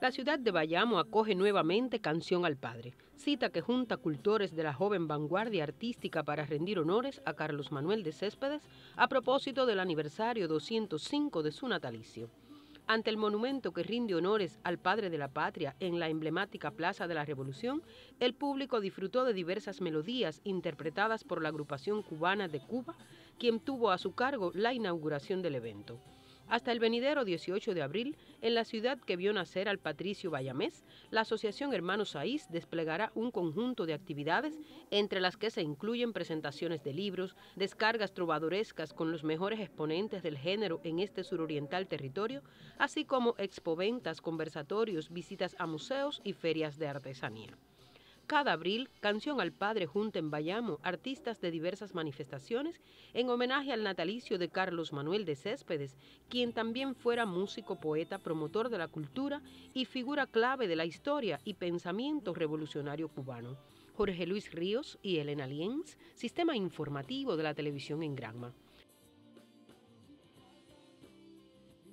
La ciudad de Bayamo acoge nuevamente Canción al Padre, cita que junta cultores de la joven vanguardia artística para rendir honores a Carlos Manuel de Céspedes a propósito del aniversario 205 de su natalicio. Ante el monumento que rinde honores al Padre de la Patria en la emblemática Plaza de la Revolución, el público disfrutó de diversas melodías interpretadas por la agrupación cubana de Cuba, quien tuvo a su cargo la inauguración del evento. Hasta el venidero 18 de abril, en la ciudad que vio nacer al Patricio Bayamés, la Asociación Hermanos Saís desplegará un conjunto de actividades, entre las que se incluyen presentaciones de libros, descargas trovadorescas con los mejores exponentes del género en este suroriental territorio, así como expoventas, conversatorios, visitas a museos y ferias de artesanía. Cada abril, Canción al Padre junta en Bayamo artistas de diversas manifestaciones en homenaje al natalicio de Carlos Manuel de Céspedes, quien también fuera músico, poeta, promotor de la cultura y figura clave de la historia y pensamiento revolucionario cubano. Jorge Luis Ríos y Elena Lienz, Sistema Informativo de la Televisión en Granma.